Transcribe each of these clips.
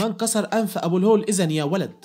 ما انكسر أنف أبو الهول إذا يا ولد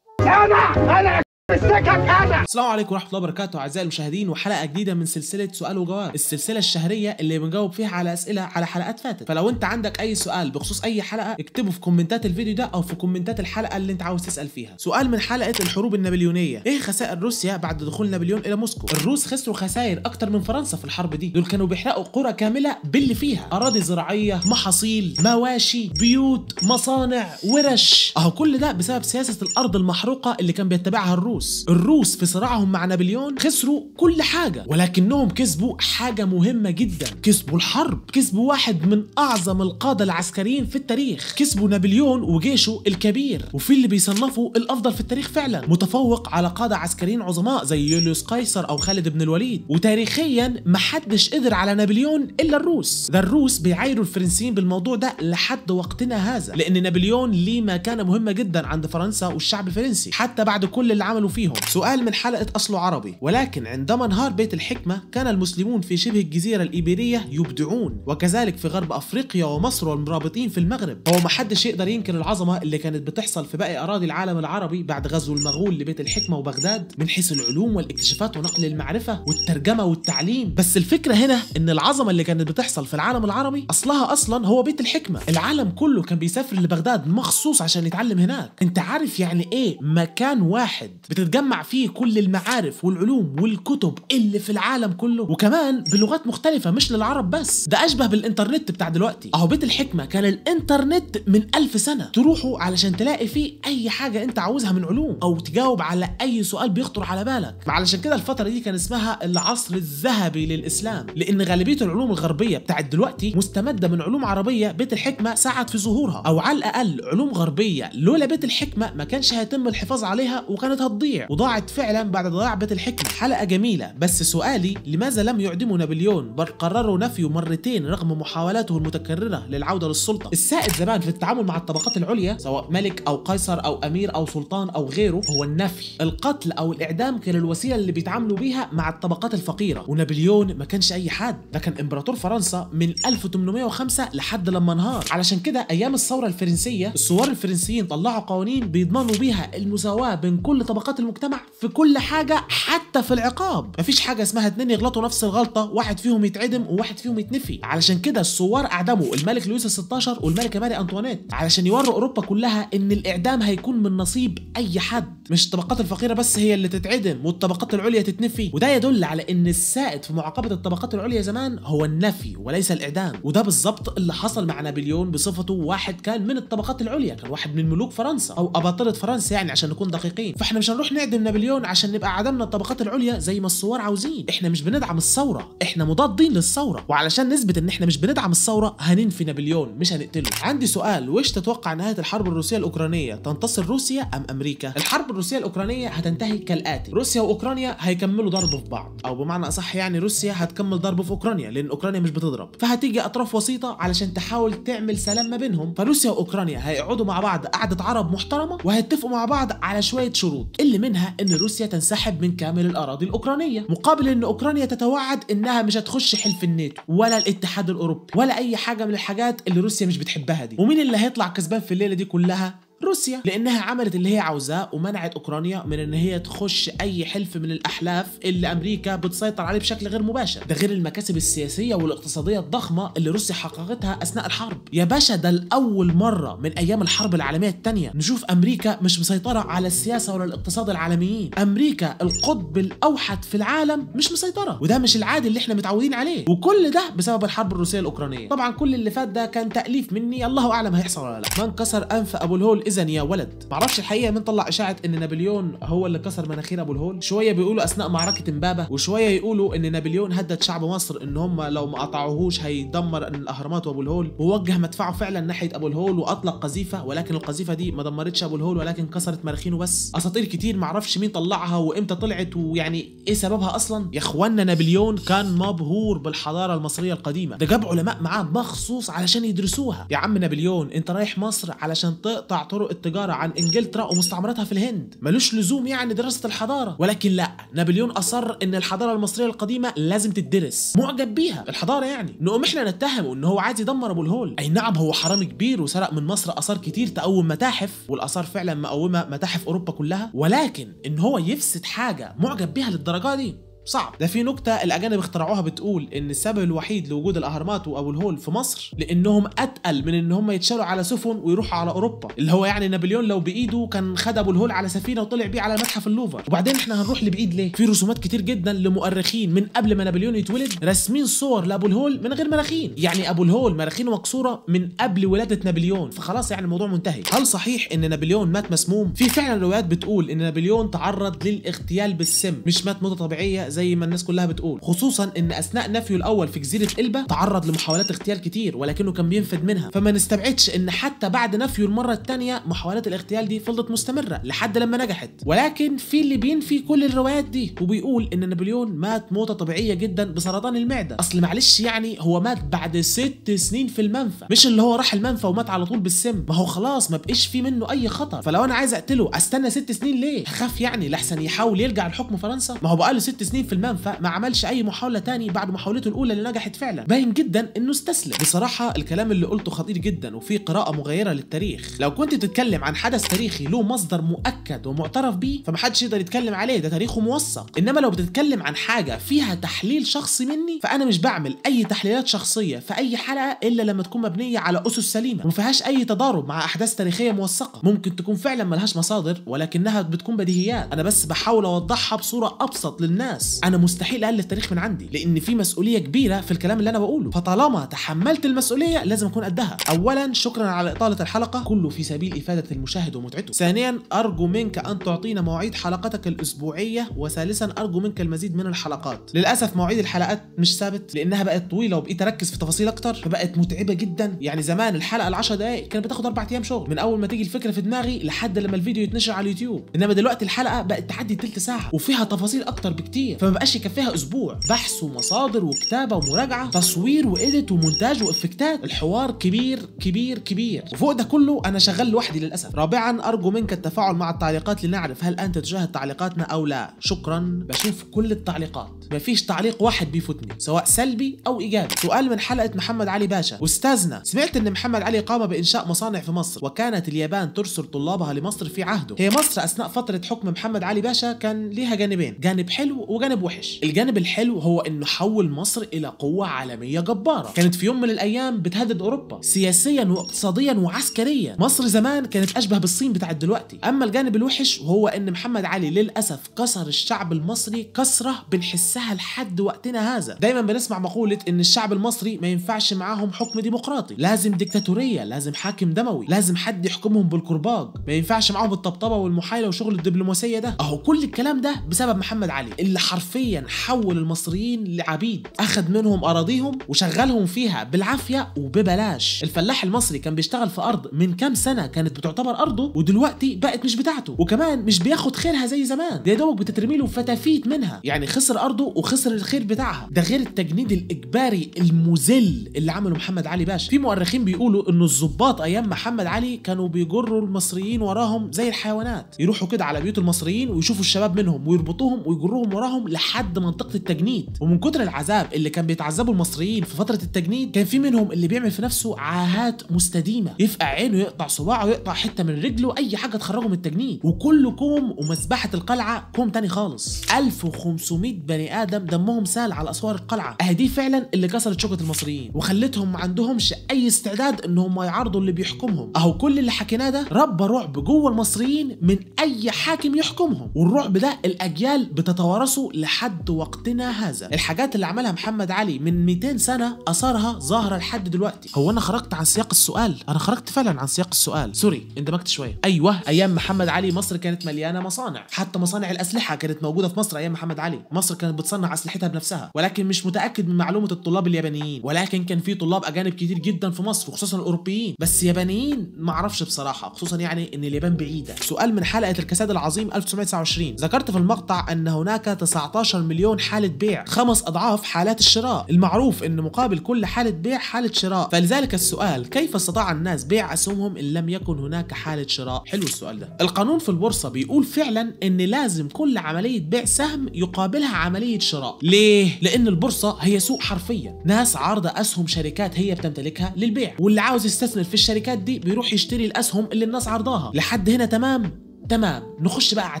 أنا أنا السكك انا السلام عليكم ورحمه الله وبركاته اعزائي المشاهدين وحلقه جديده من سلسله سؤال وجواب السلسله الشهريه اللي بنجاوب فيها على اسئله على حلقات فاتت فلو انت عندك اي سؤال بخصوص اي حلقه اكتبه في كومنتات الفيديو ده او في كومنتات الحلقه اللي انت عاوز تسال فيها سؤال من حلقه الحروب النابليونيه ايه خسائر روسيا بعد دخول نابليون الى موسكو الروس خسروا خسائر اكتر من فرنسا في الحرب دي دول كانوا بيحرقوا قرى كامله باللي فيها اراضي زراعيه محاصيل مواشي بيوت مصانع ورش اهو كل ده بسبب سياسه الارض المحروقه اللي كان بيتبعها الروس الروس الروس في صراعهم مع نابليون خسروا كل حاجة ولكنهم كسبوا حاجة مهمة جدا كسبوا الحرب كسبوا واحد من أعظم القادة العسكريين في التاريخ كسبوا نابليون وجيشه الكبير وفي اللي بيصنفوا الأفضل في التاريخ فعلا متفوق على قادة عسكريين عظماء زي يوليوس قيصر أو خالد بن الوليد وتاريخيا محدش قدر على نابليون إلا الروس ده الروس بيعايروا الفرنسيين بالموضوع ده لحد وقتنا هذا لأن نابليون ليه مكانة مهمة جدا عند فرنسا والشعب الفرنسي حتى بعد كل اللي عمله فيهم سؤال من حلقة أصله عربي ولكن عندما انهار بيت الحكمة كان المسلمون في شبه الجزيرة الإيبيرية يبدعون وكذلك في غرب أفريقيا ومصر والمرابطين في المغرب هو محدش يقدر ينكر العظمة اللي كانت بتحصل في باقي أراضي العالم العربي بعد غزو المغول لبيت الحكمة وبغداد من حيث العلوم والاكتشافات ونقل المعرفة والترجمة والتعليم بس الفكرة هنا إن العظمة اللي كانت بتحصل في العالم العربي أصلها أصلا هو بيت الحكمة العالم كله كان بيسافر لبغداد مخصوص عشان يتعلم هناك انت عارف يعني ايه مكان واحد بتتجمع فيه كل المعارف والعلوم والكتب اللي في العالم كله وكمان بلغات مختلفة مش للعرب بس ده أشبه بالإنترنت بتاع دلوقتي أهو بيت الحكمة كان الإنترنت من ألف سنة تروحوا علشان تلاقي فيه أي حاجة أنت عاوزها من علوم أو تجاوب على أي سؤال بيخطر على بالك علشان كده الفترة دي كان اسمها العصر الذهبي للإسلام لأن غالبية العلوم الغربية بتاعت دلوقتي مستمدة من علوم عربية بيت الحكمة ساعد في ظهورها أو على الأقل علوم غربية لولا بيت الحكمة ما كانش هيتم الحفاظ عليها وكانت هتضيع وضاعت فعلا بعد ضياع بيت الحكمة حلقة جميلة بس سؤالي لماذا لم يعدموا نابليون بل قرروا نفيه مرتين رغم محاولاته المتكررة للعودة للسلطة السائد زمان في التعامل مع الطبقات العليا سواء ملك أو قيصر أو أمير أو سلطان أو غيره هو النفي القتل أو الإعدام كان الوسيلة اللي بيتعاملوا بيها مع الطبقات الفقيرة ونابليون ما كانش أي حد ده كان إمبراطور فرنسا من 1805 لحد لما انهار علشان كده أيام الثورة الفرنسية الثوار الفرنسيين طلعوا قوانين بيضمنوا بيها المساواة بين كل طبقات غلطات المجتمع في كل حاجه حتى في العقاب مفيش حاجه اسمها اتنين يغلطوا نفس الغلطه واحد فيهم يتعدم وواحد فيهم يتنفي علشان كده الثوار اعدموا الملك لويس ال16 والملكه ماري انطوانيت علشان يوروا اوروبا كلها ان الاعدام هيكون من نصيب اي حد مش الطبقات الفقيره بس هي اللي تتعدم والطبقات العليا تتنفي وده يدل على ان السائد في معاقبه الطبقات العليا زمان هو النفي وليس الاعدام وده بالظبط اللي حصل مع نابليون بصفته واحد كان من الطبقات العليا كان واحد من ملوك فرنسا او اباطره فرنسا يعني عشان نكون دقيقين فاحنا مش هنروح نروح نعدم نابليون عشان نبقى عدمنا الطبقات العليا زي ما الصور عاوزين احنا مش بندعم الثوره احنا مضادين للثوره وعلشان نثبت ان احنا مش بندعم الثوره هننفي نابليون مش هنقتله عندي سؤال وش تتوقع نهايه الحرب الروسيه الاوكرانيه تنتصر روسيا ام امريكا الحرب الروسيه الاوكرانيه هتنتهي كالاتي روسيا واوكرانيا هيكملوا ضرب في بعض او بمعنى اصح يعني روسيا هتكمل ضرب في اوكرانيا لان اوكرانيا مش بتضرب فهتيجي اطراف وسيطه علشان تحاول تعمل سلام ما بينهم فروسيا واوكرانيا هيقعدوا مع بعض قعده عرب محترمه وهيتفقوا مع بعض على شويه شروط إيه اللي منها ان روسيا تنسحب من كامل الاراضي الاوكرانيه مقابل ان اوكرانيا تتوعد انها مش هتخش حلف الناتو ولا الاتحاد الاوروبي ولا اي حاجه من الحاجات اللي روسيا مش بتحبها دي ومين اللي هيطلع كسبان في الليله دي كلها روسيا لانها عملت اللي هي عاوزاه ومنعت اوكرانيا من ان هي تخش اي حلف من الاحلاف اللي امريكا بتسيطر عليه بشكل غير مباشر ده غير المكاسب السياسيه والاقتصاديه الضخمه اللي روسيا حققتها اثناء الحرب يا باشا ده لاول مره من ايام الحرب العالميه الثانيه نشوف امريكا مش مسيطره على السياسه ولا الاقتصاد العالميين امريكا القطب الاوحد في العالم مش مسيطره وده مش العادي اللي احنا متعودين عليه وكل ده بسبب الحرب الروسيه الاوكرانيه طبعا كل اللي فات ده كان تاليف مني الله اعلم هيحصل ولا لا من كسر انف ابو الهول اذا يا ولد معرفش الحقيقه مين طلع اشاعه ان نابليون هو اللي كسر مناخير ابو الهول شويه بيقولوا اثناء معركه امبابه وشويه يقولوا ان نابليون هدد شعب مصر ان هم لو ما قطعوهوش هيدمر الاهرامات وابو الهول ووجه مدفعه فعلا ناحيه ابو الهول واطلق قذيفه ولكن القذيفه دي ما دمرتش ابو الهول ولكن كسرت مناخينه بس اساطير كتير معرفش مين طلعها وامتى طلعت ويعني ايه سببها اصلا يا اخوانا نابليون كان مبهور بالحضاره المصريه القديمه ده جاب علماء معاه مخصوص علشان يدرسوها يا عم نابليون انت رايح مصر علشان تقطع طرق التجارة عن إنجلترا ومستعمراتها في الهند ملوش لزوم يعني دراسة الحضارة ولكن لا نابليون أصر إن الحضارة المصرية القديمة لازم تدرس معجب بيها الحضارة يعني نقوم إحنا نتهمه إن هو عايز يدمر أبو الهول أي نعم هو حرامي كبير وسرق من مصر آثار كتير تقوم متاحف والآثار فعلا مقومة متاحف أوروبا كلها ولكن إن هو يفسد حاجة معجب بيها للدرجة دي صعب ده في نكته الاجانب اخترعوها بتقول ان السبب الوحيد لوجود الاهرامات وابو الهول في مصر لانهم اتقل من ان هم يتشالوا على سفن ويروحوا على اوروبا اللي هو يعني نابليون لو بايده كان خد ابو الهول على سفينه وطلع بيه على متحف اللوفر وبعدين احنا هنروح اللي بايد ليه في رسومات كتير جدا لمؤرخين من قبل ما نابليون يتولد راسمين صور لابو الهول من غير مراخين يعني ابو الهول مراخينه مكسوره من قبل ولاده نابليون فخلاص يعني الموضوع منتهي هل صحيح ان نابليون مات مسموم في فعلا روايات بتقول ان نابليون تعرض للاغتيال بالسم مش مات موته طبيعيه زي ما الناس كلها بتقول خصوصا ان اثناء نفيه الاول في جزيره البا تعرض لمحاولات اغتيال كتير ولكنه كان بينفد منها فما نستبعدش ان حتى بعد نفيه المره الثانيه محاولات الاغتيال دي فضلت مستمره لحد لما نجحت ولكن في اللي بينفي كل الروايات دي وبيقول ان نابليون مات موته طبيعيه جدا بسرطان المعده اصل معلش يعني هو مات بعد ست سنين في المنفى مش اللي هو راح المنفى ومات على طول بالسم ما هو خلاص ما بقاش في منه اي خطر فلو انا عايز اقتله استنى ست سنين ليه خاف يعني لاحسن يحاول يرجع لحكم فرنسا ما هو بقاله ست سنين في المنفى ما عملش اي محاوله تاني بعد محاولته الاولى اللي نجحت فعلا باين جدا انه استسلم بصراحه الكلام اللي قلته خطير جدا وفي قراءه مغيره للتاريخ لو كنت بتتكلم عن حدث تاريخي له مصدر مؤكد ومعترف بيه فمحدش يقدر يتكلم عليه ده تاريخه موثق انما لو بتتكلم عن حاجه فيها تحليل شخصي مني فانا مش بعمل اي تحليلات شخصيه في اي حلقه الا لما تكون مبنيه على اسس سليمه وما فيهاش اي تضارب مع احداث تاريخيه موثقه ممكن تكون فعلا ملهاش مصادر ولكنها بتكون بديهيات انا بس بحاول اوضحها بصوره ابسط للناس انا مستحيل اقلل التاريخ من عندي لان في مسؤوليه كبيره في الكلام اللي انا بقوله فطالما تحملت المسؤوليه لازم اكون قدها اولا شكرا على اطاله الحلقه كله في سبيل افاده المشاهد ومتعته ثانيا ارجو منك ان تعطينا مواعيد حلقتك الاسبوعيه وثالثا ارجو منك المزيد من الحلقات للاسف مواعيد الحلقات مش ثابت لانها بقت طويله وبقيت اركز في تفاصيل اكتر فبقت متعبه جدا يعني زمان الحلقه العشر 10 دقائق كانت بتاخد اربع ايام شغل من اول ما تيجي الفكره في دماغي لحد لما الفيديو يتنشر على اليوتيوب انما دلوقتي الحلقه بقت تعدي تلت ساعه وفيها تفاصيل اكتر بكتير فما بقاش يكفيها اسبوع بحث ومصادر وكتابه ومراجعه تصوير واديت ومونتاج وافكتات الحوار كبير كبير كبير وفوق ده كله انا شغال لوحدي للاسف رابعا ارجو منك التفاعل مع التعليقات لنعرف هل انت تشاهد تعليقاتنا او لا شكرا بشوف كل التعليقات مفيش تعليق واحد بيفوتني سواء سلبي او ايجابي سؤال من حلقه محمد علي باشا استاذنا سمعت ان محمد علي قام بانشاء مصانع في مصر وكانت اليابان ترسل طلابها لمصر في عهده هي مصر اثناء فتره حكم محمد علي باشا كان ليها جانبين جانب حلو وجانب جانب وحش الجانب الحلو هو انه حول مصر الى قوه عالميه جباره كانت في يوم من الايام بتهدد اوروبا سياسيا واقتصاديا وعسكريا مصر زمان كانت اشبه بالصين بتاعت دلوقتي اما الجانب الوحش هو ان محمد علي للاسف كسر الشعب المصري كسره بنحسها لحد وقتنا هذا دايما بنسمع مقوله ان الشعب المصري ما ينفعش معاهم حكم ديمقراطي لازم ديكتاتوريه لازم حاكم دموي لازم حد يحكمهم بالكرباج ما ينفعش معاهم الطبطبه والمحايله وشغل الدبلوماسيه ده اهو كل الكلام ده بسبب محمد علي اللي حرفيا حول المصريين لعبيد اخذ منهم اراضيهم وشغلهم فيها بالعافيه وببلاش الفلاح المصري كان بيشتغل في ارض من كام سنه كانت بتعتبر ارضه ودلوقتي بقت مش بتاعته وكمان مش بياخد خيرها زي زمان ده دوبك بتترمي له فتافيت منها يعني خسر ارضه وخسر الخير بتاعها ده غير التجنيد الاجباري المذل اللي عمله محمد علي باشا في مؤرخين بيقولوا ان الظباط ايام محمد علي كانوا بيجروا المصريين وراهم زي الحيوانات يروحوا كده على بيوت المصريين ويشوفوا الشباب منهم ويربطوهم ويجروهم وراهم لحد منطقه التجنيد ومن كتر العذاب اللي كان بيتعذبوا المصريين في فتره التجنيد كان في منهم اللي بيعمل في نفسه عاهات مستديمه يفقع عينه يقطع صباعه يقطع حته من رجله اي حاجه تخرجه من التجنيد وكل كوم ومذبحه القلعه كوم تاني خالص 1500 بني ادم دمهم سال على اسوار القلعه دي فعلا اللي كسرت شوكه المصريين وخلتهم ما عندهمش اي استعداد ان هم يعارضوا اللي بيحكمهم اهو كل اللي حكيناه ده رب رعب جوه المصريين من اي حاكم يحكمهم والرعب ده الاجيال بتتوارثه لحد وقتنا هذا الحاجات اللي عملها محمد علي من 200 سنة أثارها ظاهرة لحد دلوقتي هو أنا خرجت عن سياق السؤال أنا خرجت فعلا عن سياق السؤال سوري اندمجت شوية أيوه أيام محمد علي مصر كانت مليانة مصانع حتى مصانع الأسلحة كانت موجودة في مصر أيام محمد علي مصر كانت بتصنع أسلحتها بنفسها ولكن مش متأكد من معلومة الطلاب اليابانيين ولكن كان في طلاب أجانب كتير جدا في مصر وخصوصا الأوروبيين بس يابانيين معرفش بصراحة خصوصا يعني إن اليابان بعيدة سؤال من حلقة الكساد العظيم 1929 ذكرت في المقطع أن هناك 19 19 مليون حاله بيع خمس اضعاف حالات الشراء المعروف ان مقابل كل حاله بيع حاله شراء فلذلك السؤال كيف استطاع الناس بيع اسهمهم ان لم يكن هناك حاله شراء حلو السؤال ده القانون في البورصه بيقول فعلا ان لازم كل عمليه بيع سهم يقابلها عمليه شراء ليه لان البورصه هي سوق حرفيا ناس عارضه اسهم شركات هي بتمتلكها للبيع واللي عاوز يستثمر في الشركات دي بيروح يشتري الاسهم اللي الناس عرضاها لحد هنا تمام تمام نخش بقى على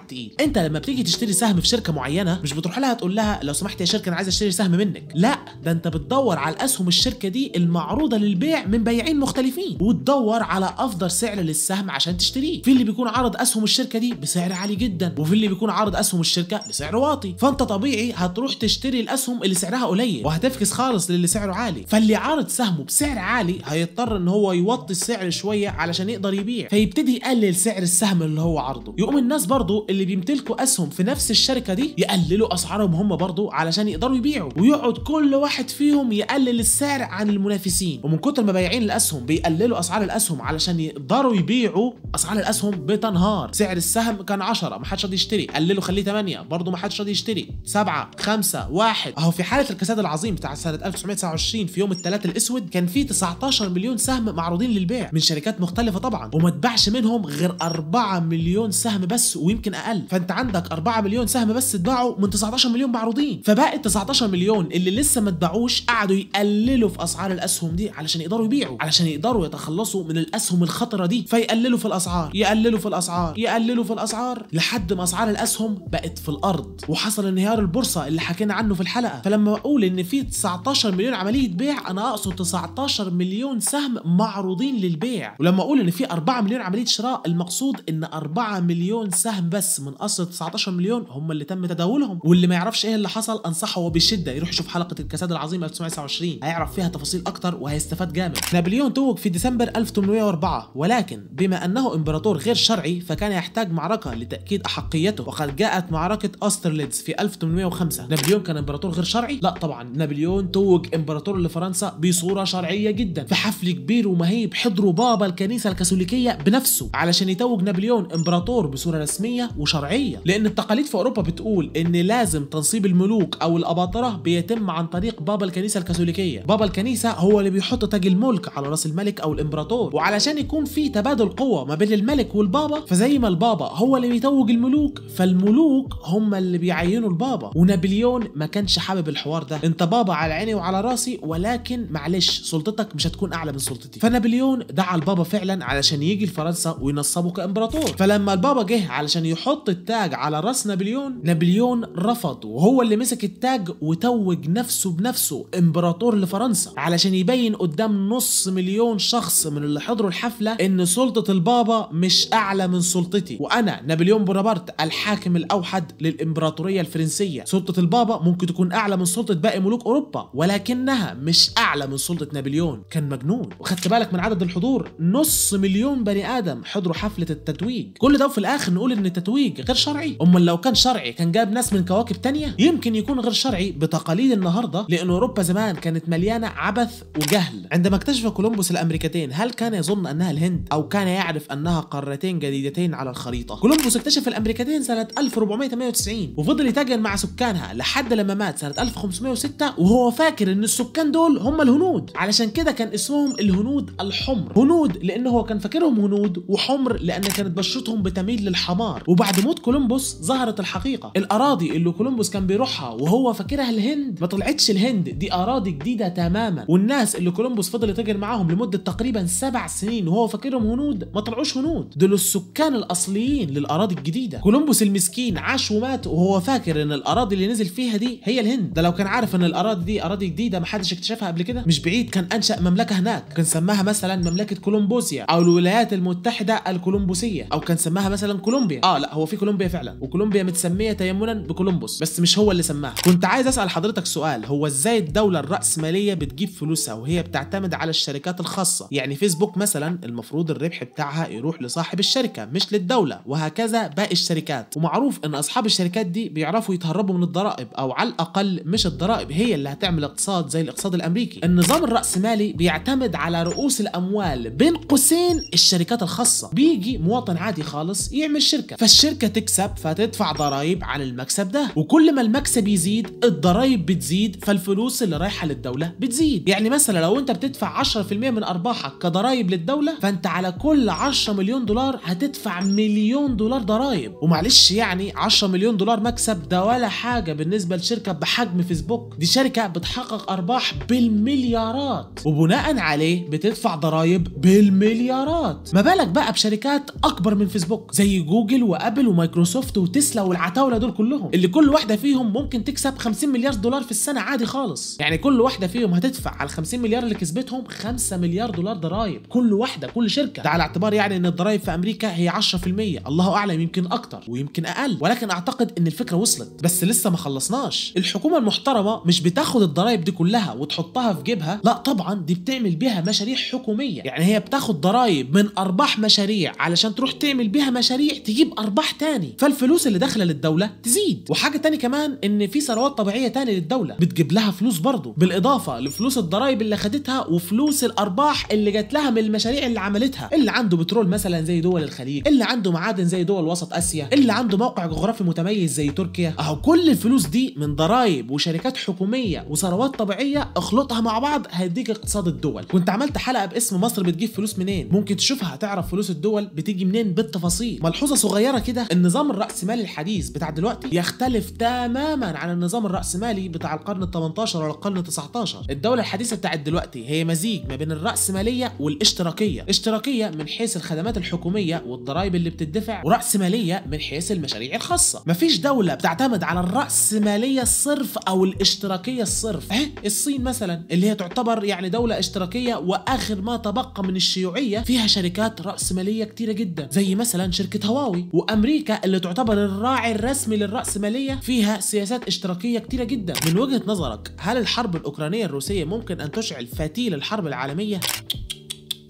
التقيل انت لما بتيجي تشتري سهم في شركه معينه مش بتروح لها تقول لها لو سمحت يا شركه انا عايز اشتري سهم منك لا ده انت بتدور على اسهم الشركه دي المعروضه للبيع من بياعين مختلفين وتدور على افضل سعر للسهم عشان تشتريه في اللي بيكون عرض اسهم الشركه دي بسعر عالي جدا وفي اللي بيكون عرض اسهم الشركه بسعر واطي فانت طبيعي هتروح تشتري الاسهم اللي سعرها قليل وهتفكس خالص للي سعره عالي فاللي عارض سهمه بسعر عالي هيضطر ان هو يوطي السعر شويه علشان يقدر يبيع فيبتدي يقلل سعر السهم اللي هو عرضه يقوم الناس برضه اللي بيمتلكوا اسهم في نفس الشركه دي يقللوا اسعارهم هم برضه علشان يقدروا يبيعوا ويقعد كل واحد فيهم يقلل السعر عن المنافسين ومن كتر ما بايعين الاسهم بيقللوا اسعار الاسهم علشان يقدروا يبيعوا اسعار الاسهم بتنهار سعر السهم كان 10 ما حدش راضي يشتري قللوا خليه 8 برضه ما حدش راضي يشتري 7 5 1 اهو في حاله الكساد العظيم بتاع سنه 1929 في يوم الثلاث الاسود كان في 19 مليون سهم معروضين للبيع من شركات مختلفه طبعا وما اتباعش منهم غير 4 مليون مليون سهم بس ويمكن اقل فانت عندك 4 مليون سهم بس اتباعوا من 19 مليون معروضين فباقي 19 مليون اللي لسه ما اتباعوش قعدوا يقللوا في اسعار الاسهم دي علشان يقدروا يبيعوا علشان يقدروا يتخلصوا من الاسهم الخطره دي فيقللوا في الاسعار يقللوا في الاسعار يقللوا في الاسعار لحد ما اسعار الاسهم بقت في الارض وحصل انهيار البورصه اللي حكينا عنه في الحلقه فلما بقول ان في 19 مليون عمليه بيع انا اقصد 19 مليون سهم معروضين للبيع ولما اقول ان في 4 مليون عمليه شراء المقصود ان 4 مليون سهم بس من اصل 19 مليون هم اللي تم تداولهم واللي ما يعرفش ايه اللي حصل انصحه وبشده يروح يشوف حلقه الكساد العظيم 1929 هيعرف فيها تفاصيل اكتر وهيستفاد جامد نابليون توج في ديسمبر 1804 ولكن بما انه امبراطور غير شرعي فكان يحتاج معركه لتاكيد احقيته وقد جاءت معركه استرليتز في 1805 نابليون كان امبراطور غير شرعي لا طبعا نابليون توج امبراطور لفرنسا بصوره شرعيه جدا في حفل كبير ومهيب حضروا بابا الكنيسه الكاثوليكيه بنفسه علشان يتوج نابليون امبراطور الامبراطور بصوره رسميه وشرعيه لان التقاليد في اوروبا بتقول ان لازم تنصيب الملوك او الاباطره بيتم عن طريق بابا الكنيسه الكاثوليكيه بابا الكنيسه هو اللي بيحط تاج الملك على راس الملك او الامبراطور وعلشان يكون في تبادل قوه ما بين الملك والبابا فزي ما البابا هو اللي بيتوج الملوك فالملوك هم اللي بيعينوا البابا ونابليون ما كانش حابب الحوار ده انت بابا على عيني وعلى راسي ولكن معلش سلطتك مش هتكون اعلى من سلطتي فنابليون دعا البابا فعلا علشان يجي لفرنسا وينصبه كامبراطور فلما البابا جه علشان يحط التاج على راس نابليون نابليون رفض وهو اللي مسك التاج وتوج نفسه بنفسه امبراطور لفرنسا علشان يبين قدام نص مليون شخص من اللي حضروا الحفله ان سلطه البابا مش اعلى من سلطتي وانا نابليون بونابرت الحاكم الاوحد للامبراطوريه الفرنسيه سلطه البابا ممكن تكون اعلى من سلطه باقي ملوك اوروبا ولكنها مش اعلى من سلطه نابليون كان مجنون وخدت بالك من عدد الحضور نص مليون بني ادم حضروا حفله التتويج كل كل ده وفي الاخر نقول ان التتويج غير شرعي امال لو كان شرعي كان جاب ناس من كواكب تانية يمكن يكون غير شرعي بتقاليد النهارده لان اوروبا زمان كانت مليانه عبث وجهل عندما اكتشف كولومبوس الامريكتين هل كان يظن انها الهند او كان يعرف انها قارتين جديدتين على الخريطه كولومبوس اكتشف الامريكتين سنه 1498 وفضل يتاجر مع سكانها لحد لما مات سنه 1506 وهو فاكر ان السكان دول هم الهنود علشان كده كان اسمهم الهنود الحمر هنود لان هو كان فاكرهم هنود وحمر لان كانت بشرتهم بتميل للحمار وبعد موت كولومبوس ظهرت الحقيقة الأراضي اللي كولومبوس كان بيروحها وهو فاكرها الهند ما طلعتش الهند دي أراضي جديدة تماما والناس اللي كولومبوس فضل يتاجر معاهم لمدة تقريبا سبع سنين وهو فاكرهم هنود ما طلعوش هنود دول السكان الأصليين للأراضي الجديدة كولومبوس المسكين عاش ومات وهو فاكر إن الأراضي اللي نزل فيها دي هي الهند ده لو كان عارف إن الأراضي دي أراضي جديدة محدش اكتشفها قبل كده مش بعيد كان أنشأ مملكة هناك كان سماها مثلا مملكة كولومبوسيا أو الولايات المتحدة الكولومبوسية أو كان سماها سماها مثلا كولومبيا اه لا هو في كولومبيا فعلا وكولومبيا متسميه تيمنا بكولومبوس بس مش هو اللي سماها كنت عايز اسال حضرتك سؤال هو ازاي الدوله الراسماليه بتجيب فلوسها وهي بتعتمد على الشركات الخاصه يعني فيسبوك مثلا المفروض الربح بتاعها يروح لصاحب الشركه مش للدوله وهكذا باقي الشركات ومعروف ان اصحاب الشركات دي بيعرفوا يتهربوا من الضرائب او على الاقل مش الضرائب هي اللي هتعمل اقتصاد زي الاقتصاد الامريكي النظام الراسمالي بيعتمد على رؤوس الاموال بين قوسين الشركات الخاصه بيجي مواطن عادي خالص خالص يعمل شركه فالشركه تكسب فتدفع ضرائب عن المكسب ده وكل ما المكسب يزيد الضرائب بتزيد فالفلوس اللي رايحه للدوله بتزيد يعني مثلا لو انت بتدفع 10% من ارباحك كضرائب للدوله فانت على كل 10 مليون دولار هتدفع مليون دولار ضرائب ومعلش يعني 10 مليون دولار مكسب ده ولا حاجه بالنسبه لشركه بحجم فيسبوك دي شركه بتحقق ارباح بالمليارات وبناء عليه بتدفع ضرائب بالمليارات ما بالك بقى بشركات اكبر من فيسبوك فيسبوك زي جوجل وابل ومايكروسوفت وتسلا والعتاوله دول كلهم اللي كل واحده فيهم ممكن تكسب 50 مليار دولار في السنه عادي خالص يعني كل واحده فيهم هتدفع على 50 مليار اللي كسبتهم 5 مليار دولار ضرايب كل واحده كل شركه ده على اعتبار يعني ان الضرايب في امريكا هي 10% الله اعلم يمكن اكتر ويمكن اقل ولكن اعتقد ان الفكره وصلت بس لسه ما خلصناش الحكومه المحترمه مش بتاخد الضرايب دي كلها وتحطها في جيبها لا طبعا دي بتعمل بيها مشاريع حكوميه يعني هي بتاخد ضرايب من ارباح مشاريع علشان تروح تعمل بيها فيها مشاريع تجيب ارباح تاني فالفلوس اللي داخله للدوله تزيد وحاجه تاني كمان ان في ثروات طبيعيه تاني للدوله بتجيب لها فلوس برضه بالاضافه لفلوس الضرايب اللي خدتها وفلوس الارباح اللي جات لها من المشاريع اللي عملتها اللي عنده بترول مثلا زي دول الخليج اللي عنده معادن زي دول وسط اسيا اللي عنده موقع جغرافي متميز زي تركيا اهو كل الفلوس دي من ضرايب وشركات حكوميه وثروات طبيعيه اخلطها مع بعض هيديك اقتصاد الدول كنت عملت حلقه باسم مصر بتجيب فلوس منين ممكن تشوفها تعرف فلوس الدول بتيجي منين بالتفاصيل بسيط ملحوظه صغيره كده النظام الراسمالي الحديث بتاع دلوقتي يختلف تماما عن النظام الراسمالي بتاع القرن ال18 ولا القرن ال19 الدوله الحديثه بتاعت دلوقتي هي مزيج ما بين الراسماليه والاشتراكيه اشتراكيه من حيث الخدمات الحكوميه والضرائب اللي بتدفع وراسماليه من حيث المشاريع الخاصه مفيش دوله بتعتمد على الراسماليه الصرف او الاشتراكيه الصرف اه الصين مثلا اللي هي تعتبر يعني دوله اشتراكيه واخر ما تبقى من الشيوعيه فيها شركات راسماليه كتيره جدا زي مثلا كمان شركة هواوي وأمريكا اللي تعتبر الراعي الرسمي للرأسمالية فيها سياسات اشتراكية كتيرة جدا من وجهة نظرك هل الحرب الأوكرانية الروسية ممكن أن تشعل فتيل الحرب العالمية؟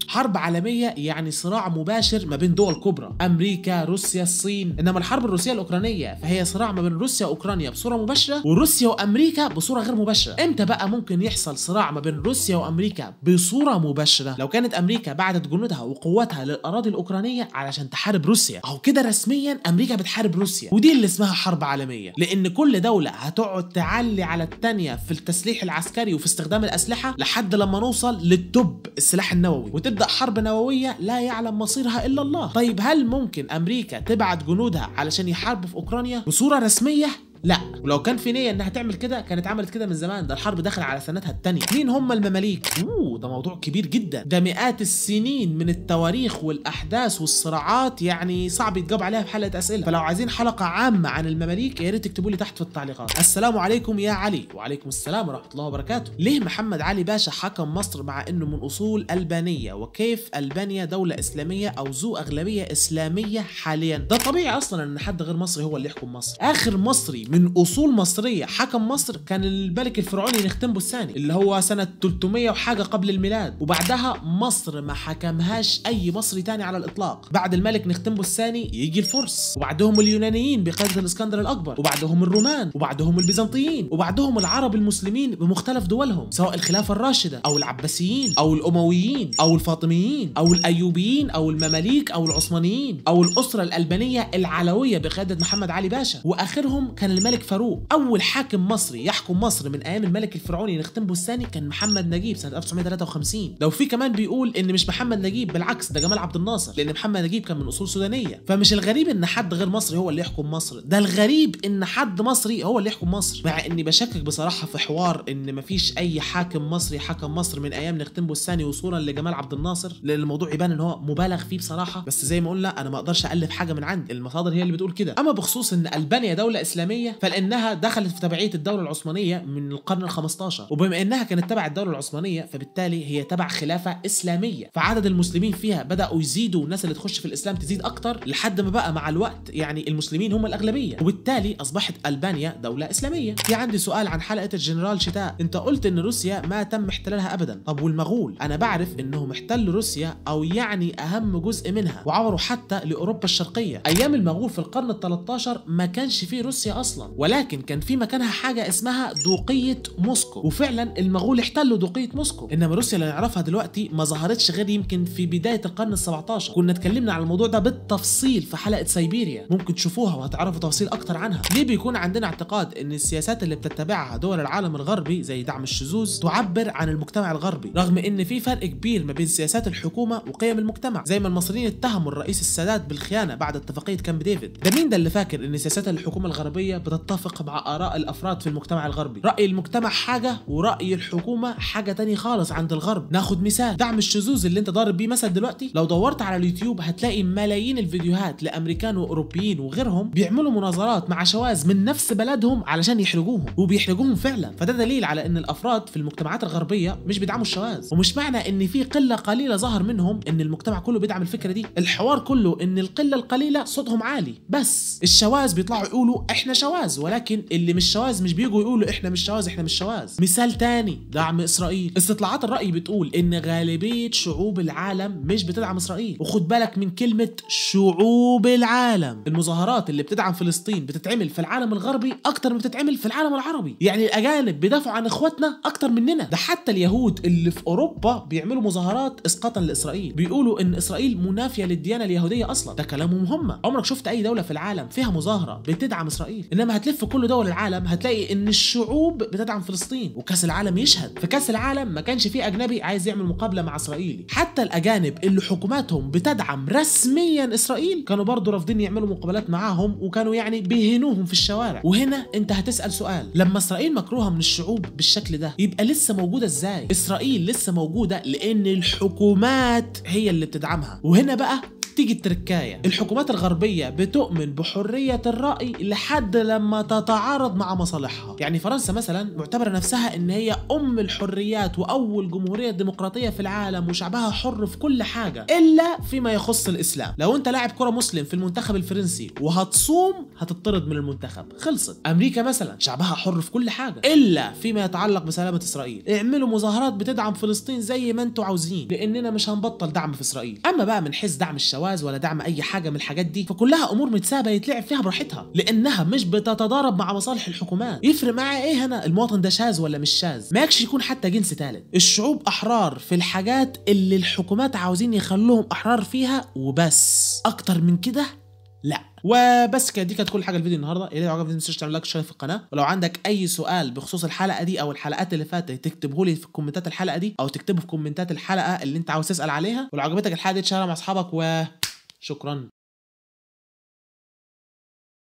حرب عالمية يعني صراع مباشر ما بين دول كبرى أمريكا روسيا الصين إنما الحرب الروسية الأوكرانية فهي صراع ما بين روسيا وأوكرانيا بصورة مباشرة وروسيا وأمريكا بصورة غير مباشرة إمتى بقى ممكن يحصل صراع ما بين روسيا وأمريكا بصورة مباشرة لو كانت أمريكا بعدت جنودها وقواتها للأراضي الأوكرانية علشان تحارب روسيا أو كده رسميا أمريكا بتحارب روسيا ودي اللي اسمها حرب عالمية لأن كل دولة هتقعد تعلي على التانية في التسليح العسكري وفي استخدام الأسلحة لحد لما نوصل للتوب السلاح النووي وتبدأ تبدأ حرب نووية لا يعلم مصيرها إلا الله طيب هل ممكن أمريكا تبعت جنودها علشان يحاربوا في أوكرانيا بصورة رسمية لا ولو كان في نيه انها تعمل كده كانت عملت كده من زمان ده الحرب داخل على سنتها الثانيه مين هم المماليك اوه ده موضوع كبير جدا ده مئات السنين من التواريخ والاحداث والصراعات يعني صعب يتجاوب عليها في حلقه اسئله فلو عايزين حلقه عامه عن المماليك يا ريت تكتبوا لي تحت في التعليقات السلام عليكم يا علي وعليكم السلام ورحمه الله وبركاته ليه محمد علي باشا حكم مصر مع انه من اصول البانيه وكيف البانيا دوله اسلاميه او ذو اغلبيه اسلاميه حاليا ده طبيعي اصلا ان حد غير مصري هو اللي يحكم مصر اخر مصري من اصول مصريه حكم مصر كان الملك الفرعوني نختنبه الثاني اللي هو سنه 300 وحاجه قبل الميلاد وبعدها مصر ما حكمهاش اي مصري تاني على الاطلاق بعد الملك نختنبه الثاني يجي الفرس وبعدهم اليونانيين بقياده الاسكندر الاكبر وبعدهم الرومان وبعدهم البيزنطيين وبعدهم العرب المسلمين بمختلف دولهم سواء الخلافه الراشده او العباسيين او الامويين او الفاطميين او الايوبيين او المماليك او العثمانيين او الاسره الالبانيه العلويه بقياده محمد علي باشا واخرهم كان الملك فاروق اول حاكم مصري يحكم مصر من ايام الملك الفرعوني نختنبه الثاني كان محمد نجيب سنه 1953 لو في كمان بيقول ان مش محمد نجيب بالعكس ده جمال عبد الناصر لان محمد نجيب كان من اصول سودانيه فمش الغريب ان حد غير مصري هو اللي يحكم مصر ده الغريب ان حد مصري هو اللي يحكم مصر مع اني بشكك بصراحه في حوار ان مفيش اي حاكم مصري حكم مصر من ايام نختنبه الثاني وصولا لجمال عبد الناصر لان الموضوع يبان ان هو مبالغ فيه بصراحه بس زي ما قلنا انا ما اقدرش الف حاجه من عندي المصادر هي اللي بتقول كده اما بخصوص ان البانيا دوله اسلاميه العثمانيه فلانها دخلت في تبعيه الدوله العثمانيه من القرن ال15 وبما انها كانت تبع الدوله العثمانيه فبالتالي هي تبع خلافه اسلاميه فعدد المسلمين فيها بداوا يزيدوا والناس اللي تخش في الاسلام تزيد اكتر لحد ما بقى مع الوقت يعني المسلمين هم الاغلبيه وبالتالي اصبحت البانيا دوله اسلاميه في عندي سؤال عن حلقه الجنرال شتاء انت قلت ان روسيا ما تم احتلالها ابدا طب والمغول انا بعرف انهم احتلوا روسيا او يعني اهم جزء منها وعبروا حتى لاوروبا الشرقيه ايام المغول في القرن ال13 ما كانش فيه روسيا اصلا اصلا ولكن كان في مكانها حاجه اسمها دوقيه موسكو وفعلا المغول احتلوا دوقيه موسكو انما روسيا اللي نعرفها دلوقتي ما ظهرتش غير يمكن في بدايه القرن ال17 كنا اتكلمنا على الموضوع ده بالتفصيل في حلقه سيبيريا ممكن تشوفوها وهتعرفوا تفاصيل اكتر عنها ليه بيكون عندنا اعتقاد ان السياسات اللي بتتبعها دول العالم الغربي زي دعم الشذوذ تعبر عن المجتمع الغربي رغم ان في فرق كبير ما بين سياسات الحكومه وقيم المجتمع زي ما المصريين اتهموا الرئيس السادات بالخيانه بعد اتفاقيه كامب ديفيد ده مين ده اللي فاكر ان سياسات الحكومه الغربيه بتتفق مع آراء الأفراد في المجتمع الغربي رأي المجتمع حاجة ورأي الحكومة حاجة تاني خالص عند الغرب ناخد مثال دعم الشذوذ اللي انت ضارب بيه مثل دلوقتي لو دورت على اليوتيوب هتلاقي ملايين الفيديوهات لأمريكان وأوروبيين وغيرهم بيعملوا مناظرات مع شواذ من نفس بلدهم علشان يحرجوهم وبيحرجوهم فعلا فده دليل على ان الافراد في المجتمعات الغربيه مش بيدعموا الشواذ ومش معنى ان في قله قليله ظهر منهم ان المجتمع كله بيدعم الفكره دي الحوار كله ان القله القليله صوتهم عالي بس الشواذ بيطلعوا يقولوا احنا شواذ شواذ ولكن اللي مش شواذ مش بيجوا يقولوا احنا مش شواذ احنا مش شواذ مثال تاني دعم اسرائيل استطلاعات الراي بتقول ان غالبيه شعوب العالم مش بتدعم اسرائيل وخد بالك من كلمه شعوب العالم المظاهرات اللي بتدعم فلسطين بتتعمل في العالم الغربي اكتر ما بتتعمل في العالم العربي يعني الاجانب بيدافعوا عن اخواتنا اكتر مننا ده حتى اليهود اللي في اوروبا بيعملوا مظاهرات اسقاطا لاسرائيل بيقولوا ان اسرائيل منافيه للديانه اليهوديه اصلا ده كلامهم هم عمرك شفت اي دوله في العالم فيها مظاهره بتدعم اسرائيل انما لما هتلف كل دول العالم هتلاقي ان الشعوب بتدعم فلسطين وكاس العالم يشهد في كاس العالم ما كانش فيه اجنبي عايز يعمل مقابله مع اسرائيلي حتى الاجانب اللي حكوماتهم بتدعم رسميا اسرائيل كانوا برضه رافضين يعملوا مقابلات معاهم وكانوا يعني بيهنوهم في الشوارع وهنا انت هتسال سؤال لما اسرائيل مكروهه من الشعوب بالشكل ده يبقى لسه موجوده ازاي اسرائيل لسه موجوده لان الحكومات هي اللي بتدعمها وهنا بقى تيجي التركاية الحكومات الغربية بتؤمن بحرية الرأي لحد لما تتعارض مع مصالحها يعني فرنسا مثلا معتبرة نفسها ان هي ام الحريات واول جمهورية ديمقراطية في العالم وشعبها حر في كل حاجة الا فيما يخص الاسلام لو انت لاعب كرة مسلم في المنتخب الفرنسي وهتصوم هتطرد من المنتخب خلصت امريكا مثلا شعبها حر في كل حاجة الا فيما يتعلق بسلامة اسرائيل اعملوا مظاهرات بتدعم فلسطين زي ما انتوا عاوزين لاننا مش هنبطل دعم في اسرائيل اما بقى من حيث دعم الشوارع جواز ولا دعم اي حاجه من الحاجات دي فكلها امور متسابه يتلعب فيها براحتها لانها مش بتتضارب مع مصالح الحكومات يفرق معاه ايه هنا المواطن ده شاذ ولا مش شاذ ما يكش يكون حتى جنس ثالث الشعوب احرار في الحاجات اللي الحكومات عاوزين يخلوهم احرار فيها وبس اكتر من كده لا وبس كده دي كانت كل حاجه الفيديو النهارده لو عجبك الفيديو تعمل لايك وشير في القناه ولو عندك اي سؤال بخصوص الحلقه دي او الحلقات اللي فاتت تكتبه لي في كومنتات الحلقه دي او تكتبه في كومنتات الحلقه اللي انت عاوز تسال عليها ولو عجبتك الحلقه دي تشارها مع اصحابك وشكرا